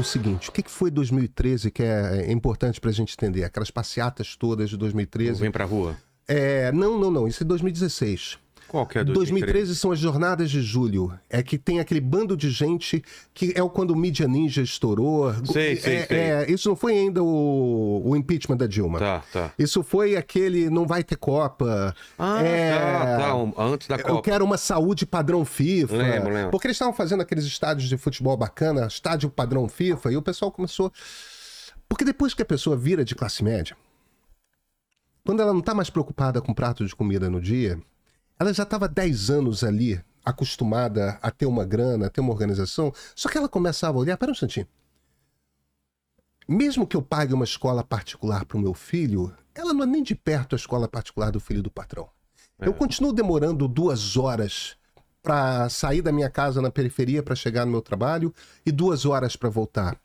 o seguinte: o que foi 2013 que é, é importante para a gente entender? Aquelas passeatas todas de 2013. Vem para a rua? É, não, não, não. Isso é 2016. Qual que é 2013? 2013 são as Jornadas de Julho. É que tem aquele bando de gente que é quando o Mídia Ninja estourou. Sei, é, sei, sei. É, isso não foi ainda o, o, impeachment da Dilma. Tá, tá. Isso foi aquele não vai ter Copa. Ah, tá, é, tá, tá. Um, antes da Copa. Eu quero uma saúde padrão FIFA. Lembro, lembro. Porque eles estavam fazendo aqueles estádios de futebol bacana, estádio padrão FIFA, e o pessoal começou... Porque depois que a pessoa vira de classe média, quando ela não está mais preocupada com prato de comida no dia ela já estava 10 anos ali, acostumada a ter uma grana, a ter uma organização, só que ela começava a olhar, pera um instantinho. Mesmo que eu pague uma escola particular para o meu filho, ela não é nem de perto a escola particular do filho do patrão. É. Eu continuo demorando duas horas para sair da minha casa na periferia para chegar no meu trabalho e duas horas para voltar.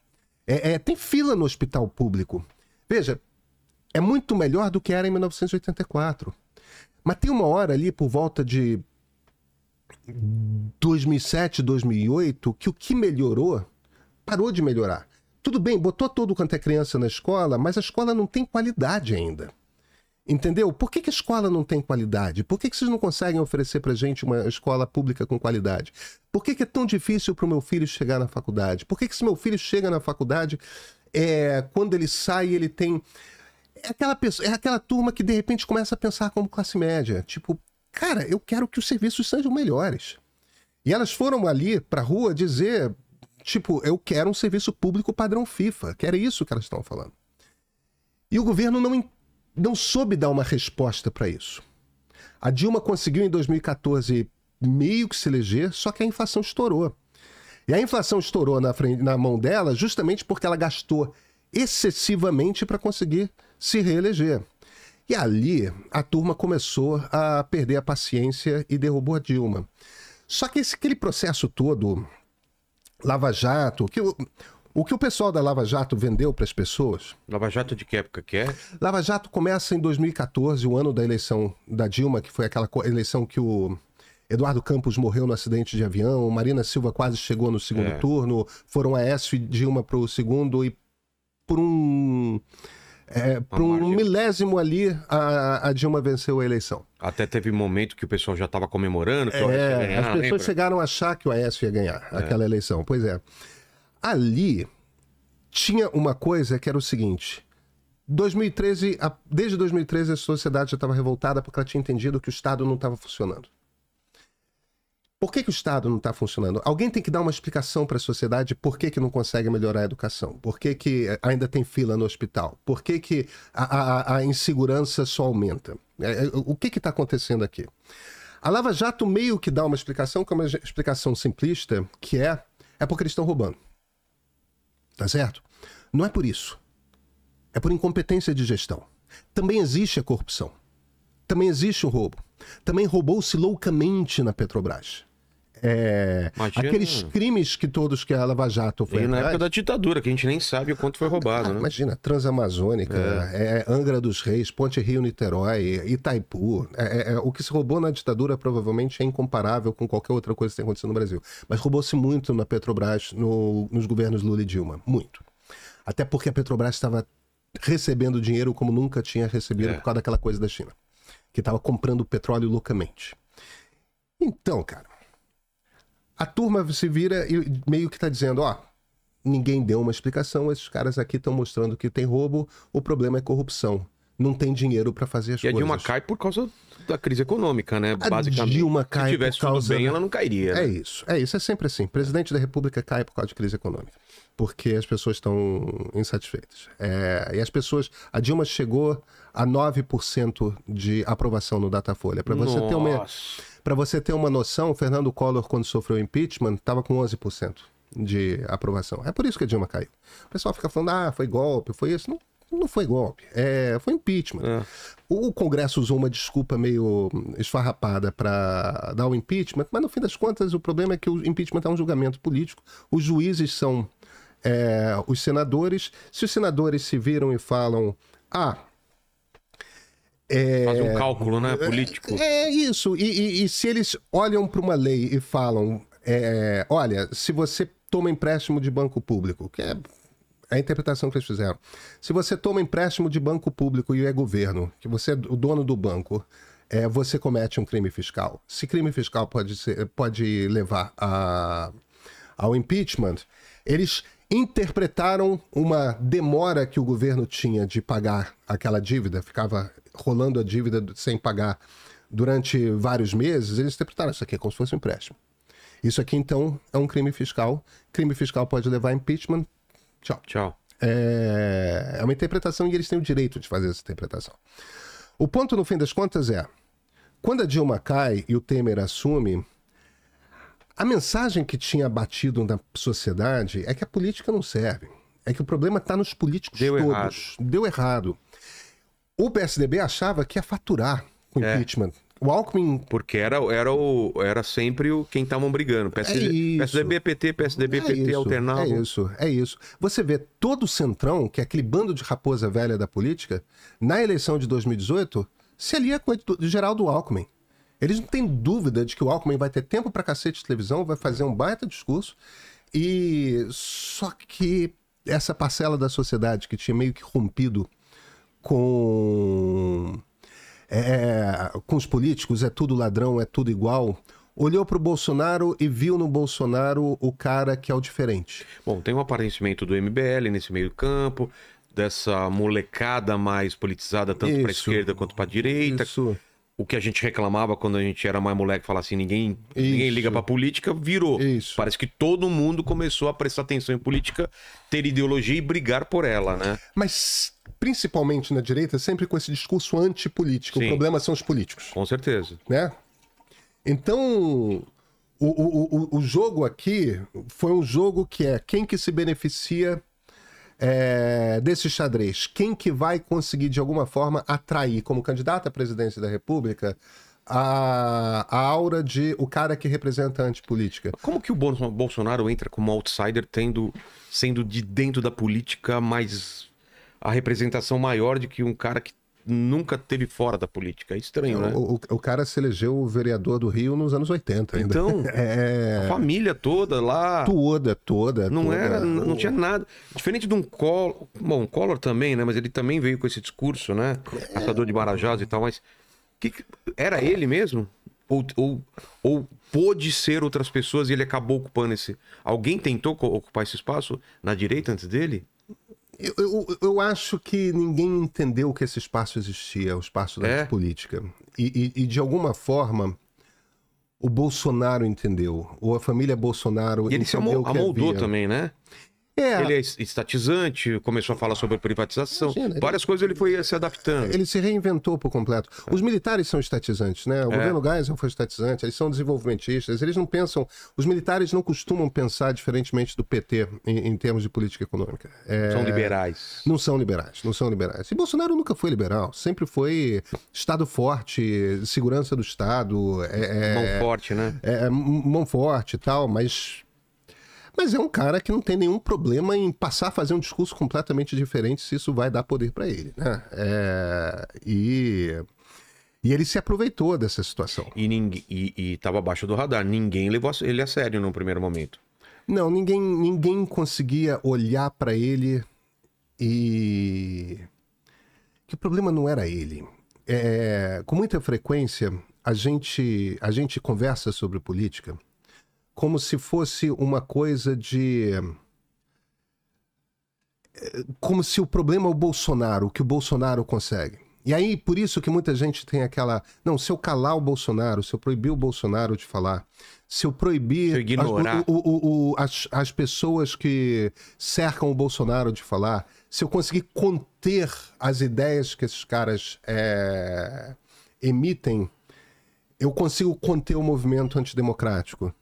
É, é, tem fila no hospital público. Veja, é muito melhor do que era em 1984. Mas tem uma hora ali, por volta de 2007, 2008, que o que melhorou parou de melhorar. Tudo bem, botou todo quanto é criança na escola, mas a escola não tem qualidade ainda. Entendeu? Por que, que, a escola não tem qualidade? Por que, que vocês não conseguem oferecer para gente uma escola pública com qualidade? Por que, que é tão difícil para o meu filho chegar na faculdade? Por que, que se meu filho chega na faculdade, é, quando ele sai, ele tem é aquela pessoa, é aquela turma que de repente começa a pensar como classe média, tipo, cara, eu quero que os serviços sejam melhores. E elas foram ali para a rua dizer, tipo, eu quero um serviço público padrão FIFA, que era isso que elas estavam falando. E o governo não, não soube dar uma resposta para isso. A Dilma conseguiu em 2014 meio que se eleger, só que a inflação estourou. E a inflação estourou na, frente, na mão dela justamente porque ela gastou excessivamente para conseguir se reeleger. E ali a turma começou a perder a paciência e derrubou a Dilma. Só que esse, aquele processo todo, Lava Jato, que o, o que o pessoal da Lava Jato vendeu para as pessoas. Lava Jato de que época que é? Lava Jato começa em 2014, o ano da eleição da Dilma, que foi aquela eleição que o Eduardo Campos morreu no acidente de avião, Marina Silva quase chegou no segundo é. turno, foram S e Dilma para o segundo e por um é, para um milésimo ali, a, a, Dilma venceu a eleição. Até teve momento que o pessoal já estava comemorando. Que é, ganhar, as pessoas lembra? chegaram a achar que o Aécio ia ganhar é. aquela eleição. Pois é. Ali tinha uma coisa que era o seguinte: 2013, a, desde 2013 a sociedade já estava revoltada porque ela tinha entendido que o Estado não estava funcionando. Por que, que o Estado não está funcionando? Alguém tem que dar uma explicação para a sociedade por que, que não consegue melhorar a educação, por que, que eh, ainda tem fila no hospital, por que, que a, a, a insegurança só aumenta. É, é, o que está acontecendo aqui? A Lava Jato meio que dá uma explicação, que é uma explicação simplista, que é, é porque eles estão roubando. Tá certo? Não é por isso. É por incompetência de gestão. Também existe a corrupção. Também existe o roubo. Também roubou-se loucamente na Petrobras é, aqueles crimes que todos que a Lava Jato foi. E na época da ditadura, que a gente nem sabe o quanto foi roubado, ah, né? Imagina, Transamazônica, é. É, Angra dos Reis, Ponte Rio Niterói, Itaipu. É, é, é, o que se roubou na ditadura provavelmente é incomparável com qualquer outra coisa que tem acontecido no Brasil. Mas roubou-se muito na Petrobras, no, nos governos Lula e Dilma. Muito. Até porque a Petrobras estava recebendo dinheiro como nunca tinha recebido é. por causa daquela coisa da China, que estava comprando petróleo loucamente. Então, cara, a turma se vira e meio que tá dizendo, ó, ninguém deu uma explicação, esses caras aqui estão mostrando que tem roubo, o problema é corrupção. Não tem dinheiro para fazer as coisas. E a Dilma cai por causa da crise econômica, né? A Basicamente. Dilma cai se tivesse por causa... tudo bem, ela não cairia. Né? É isso, é isso, é sempre assim. Presidente da República cai por causa de crise econômica, porque as pessoas estão insatisfeitas. É... E as pessoas, a Dilma chegou a 9% de aprovação no Datafolha. Para você ter uma para você ter uma noção, Fernando Collor, quando sofreu impeachment, estava com 11% de aprovação. É por isso que a Dilma caiu. O pessoal fica falando, ah, foi golpe, foi isso. Não, não foi golpe, é, foi impeachment. É. O Congresso usou uma desculpa meio esfarrapada para dar o impeachment, mas no fim das contas o problema é que o impeachment é um julgamento político, os juízes são é, os senadores. Se os senadores se viram e falam, ah, é... Faz um cálculo, né? É, político. É, é isso. E, e, e, se eles olham para uma lei e falam: é, olha, se você toma empréstimo de banco público, que é a interpretação que eles fizeram. Se você toma empréstimo de banco público e é governo, que você é o dono do banco, é, você comete um crime fiscal. Se crime fiscal pode, ser, pode levar a, ao impeachment, eles interpretaram uma demora que o governo tinha de pagar aquela dívida, ficava rolando a dívida sem pagar durante vários meses, eles interpretaram isso aqui é como se fosse um empréstimo. Isso aqui, então, é um crime fiscal. Crime fiscal pode levar a impeachment. Tchau. Tchau. É... é uma interpretação e eles têm o direito de fazer essa interpretação. O ponto, no fim das contas, é: quando a Dilma cai e o Temer assume, a mensagem que tinha batido na sociedade é que a política não serve. É que o problema está nos políticos Deu todos. Errado. Deu errado o PSDB achava que ia faturar com o é. impeachment. O Alckmin. Porque era, era, o, era sempre o quem estavam brigando. PSD, é PSDB, PT, PSDB, é PT alternado. É isso, é isso. Você vê todo o centrão, que é aquele bando de raposa velha da política, na eleição de 2018, se alia com o Geraldo Alckmin. Eles não têm dúvida de que o Alckmin vai ter tempo para cacete de televisão, vai fazer um baita discurso. E só que essa parcela da sociedade que tinha meio que rompido com, é, é, com os políticos, é tudo ladrão, é tudo igual, olhou para o Bolsonaro e viu no Bolsonaro o cara que é o diferente. Bom, tem um aparecimento do MBL nesse meio campo, dessa molecada mais politizada, tanto para esquerda quanto para direita. Isso o que a gente reclamava quando a gente era mais moleque, falar assim, ninguém, ninguém liga pra política, virou. Isso. Parece que todo mundo começou a prestar atenção em política, ter ideologia e brigar por ela, né? Mas principalmente na direita, sempre com esse discurso antipolítico. Sim. O problema são os políticos. Com certeza. Né? Então, o, o, o, o jogo aqui foi um jogo que é quem que se beneficia é, desse xadrez, quem que vai conseguir de alguma forma atrair como candidato à presidência da República a, a aura de o cara que representa a antipolítica. Como que o Bolsonaro entra como outsider, tendo, sendo de dentro da política mais a representação maior de que um cara que nunca teve fora da política. É estranho, né? O, o, o cara se elegeu o vereador do Rio nos anos 80 ainda. Então, é... a família toda lá... Toda, toda. Não toda. era, não tinha nada. Diferente de um Collor... Bom, um Collor também, né? Mas ele também veio com esse discurso, né? É... Caçador de Marajás e tal, mas... Que... Era ele mesmo? Ou, ou, ou pôde ser outras pessoas e ele acabou ocupando esse... Alguém tentou ocupar esse espaço na direita antes dele? Eu, eu, eu, acho que ninguém entendeu que esse espaço existia, é o espaço da é? política. E, e, e, de alguma forma, o Bolsonaro entendeu, ou a família Bolsonaro e ele entendeu. Ele se amoldou também, né? É. Ele é estatizante, começou a falar sobre privatização. Imagina, Várias ele... coisas ele foi se adaptando. Ele se reinventou por completo. É. Os militares são estatizantes, né? O é. governo Geisel foi estatizante, eles são desenvolvimentistas, eles não pensam. Os militares não costumam pensar diferentemente do PT em, em termos de política econômica. É... São liberais. Não são liberais, não são liberais. E Bolsonaro nunca foi liberal, sempre foi Estado forte, segurança do Estado. É, é mão forte, né? É, mão forte e tal, mas mas é um cara que não tem nenhum problema em passar a fazer um discurso completamente diferente se isso vai dar poder para ele, né? É, e e ele se aproveitou dessa situação. E estava abaixo do radar. Ninguém levou ele a sério no primeiro momento. Não, ninguém, ninguém conseguia olhar para ele e. Que o problema não era ele. É, com muita frequência, a gente, a gente conversa sobre política como se fosse uma coisa de. Eh, como se o problema é o Bolsonaro, o que o Bolsonaro consegue. E aí, por isso que muita gente tem aquela. Não, se eu calar o Bolsonaro, se eu proibir o Bolsonaro de falar, se eu proibir se eu as, o, o, o, as, as pessoas que cercam o Bolsonaro de falar, se eu conseguir conter as ideias que esses caras é, emitem, eu consigo conter o movimento antidemocrático.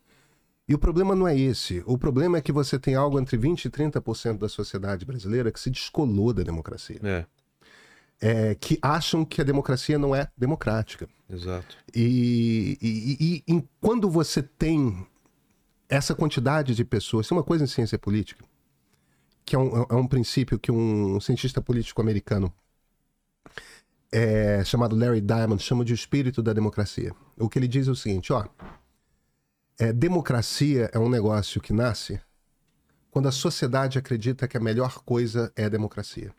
E o problema não é esse. O problema é que você tem algo entre 20% e 30% da sociedade brasileira que se descolou da democracia. É. É, que acham que a democracia não é democrática. Exato. E, e, e, e, quando você tem essa quantidade de pessoas, tem é uma coisa em ciência política, que é um, é um princípio que um cientista político americano é, chamado Larry Diamond chama de espírito da democracia. O que ele diz é o seguinte: ó, é, democracia é um negócio que nasce quando a sociedade acredita que a melhor coisa é a democracia.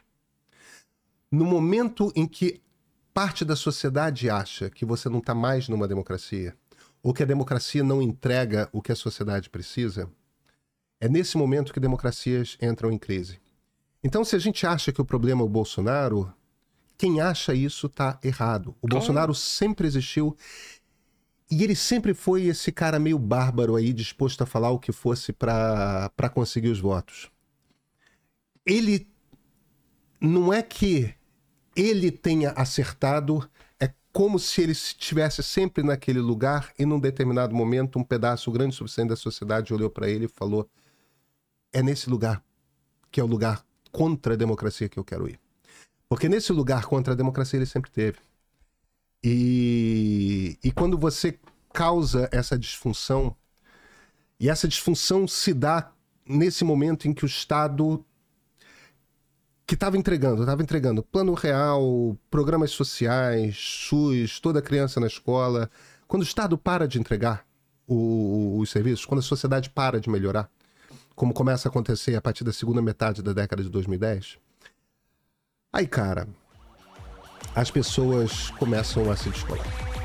No momento em que parte da sociedade acha que você não está mais numa democracia, ou que a democracia não entrega o que a sociedade precisa, é nesse momento que democracias entram em crise. Então, se a gente acha que o problema é o Bolsonaro, quem acha isso está errado. O Bolsonaro sempre existiu e ele sempre foi esse cara meio bárbaro aí, disposto a falar o que fosse para conseguir os votos. Ele. Não é que ele tenha acertado, é como se ele estivesse sempre naquele lugar e num determinado momento um pedaço grande suficiente da sociedade olhou para ele e falou: é nesse lugar que é o lugar contra a democracia que eu quero ir. Porque nesse lugar contra a democracia ele sempre teve. E, e quando você causa essa disfunção, e essa disfunção se dá nesse momento em que o Estado que estava entregando, estava entregando plano real, programas sociais, SUS, toda criança na escola. Quando o Estado para de entregar o, os serviços, quando a sociedade para de melhorar, como começa a acontecer a partir da segunda metade da década de 2010, aí, cara, as pessoas começam a se descolar.